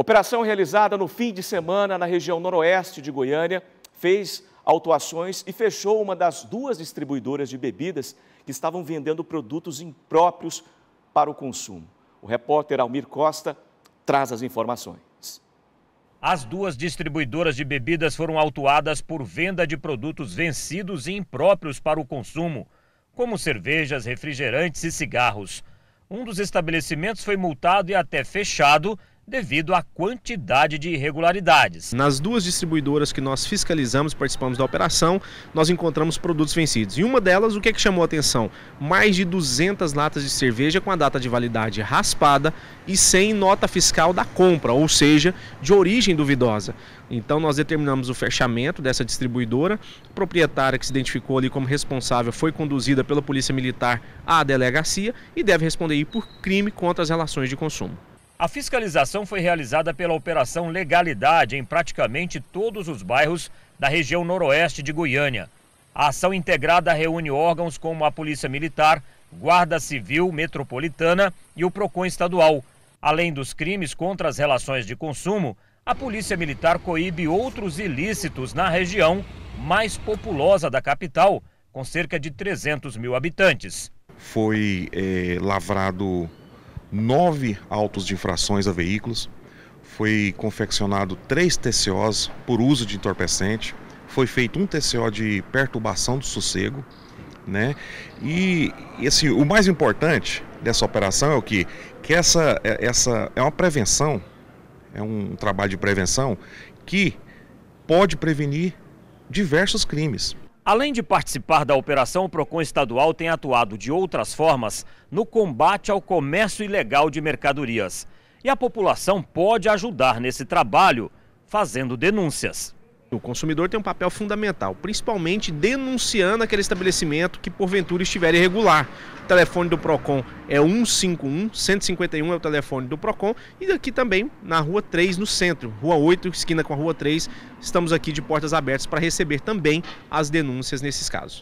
Operação realizada no fim de semana na região noroeste de Goiânia fez autuações e fechou uma das duas distribuidoras de bebidas que estavam vendendo produtos impróprios para o consumo. O repórter Almir Costa traz as informações. As duas distribuidoras de bebidas foram autuadas por venda de produtos vencidos e impróprios para o consumo, como cervejas, refrigerantes e cigarros. Um dos estabelecimentos foi multado e até fechado devido à quantidade de irregularidades. Nas duas distribuidoras que nós fiscalizamos, participamos da operação, nós encontramos produtos vencidos. E uma delas, o que, é que chamou a atenção? Mais de 200 latas de cerveja com a data de validade raspada e sem nota fiscal da compra, ou seja, de origem duvidosa. Então nós determinamos o fechamento dessa distribuidora. A proprietária que se identificou ali como responsável foi conduzida pela Polícia Militar à delegacia e deve responder por crime contra as relações de consumo. A fiscalização foi realizada pela Operação Legalidade em praticamente todos os bairros da região noroeste de Goiânia. A ação integrada reúne órgãos como a Polícia Militar, Guarda Civil Metropolitana e o PROCON Estadual. Além dos crimes contra as relações de consumo, a Polícia Militar coíbe outros ilícitos na região mais populosa da capital, com cerca de 300 mil habitantes. Foi é, lavrado nove autos de infrações a veículos, foi confeccionado três TCOs por uso de entorpecente, foi feito um TCO de perturbação do sossego, né? E, e assim, o mais importante dessa operação é o que que essa é, essa é uma prevenção, é um trabalho de prevenção que pode prevenir diversos crimes. Além de participar da operação, o PROCON estadual tem atuado de outras formas no combate ao comércio ilegal de mercadorias. E a população pode ajudar nesse trabalho fazendo denúncias. O consumidor tem um papel fundamental, principalmente denunciando aquele estabelecimento que porventura estiver irregular. O telefone do Procon é 151, 151 é o telefone do Procon e aqui também na Rua 3 no centro, Rua 8, esquina com a Rua 3, estamos aqui de portas abertas para receber também as denúncias nesses casos.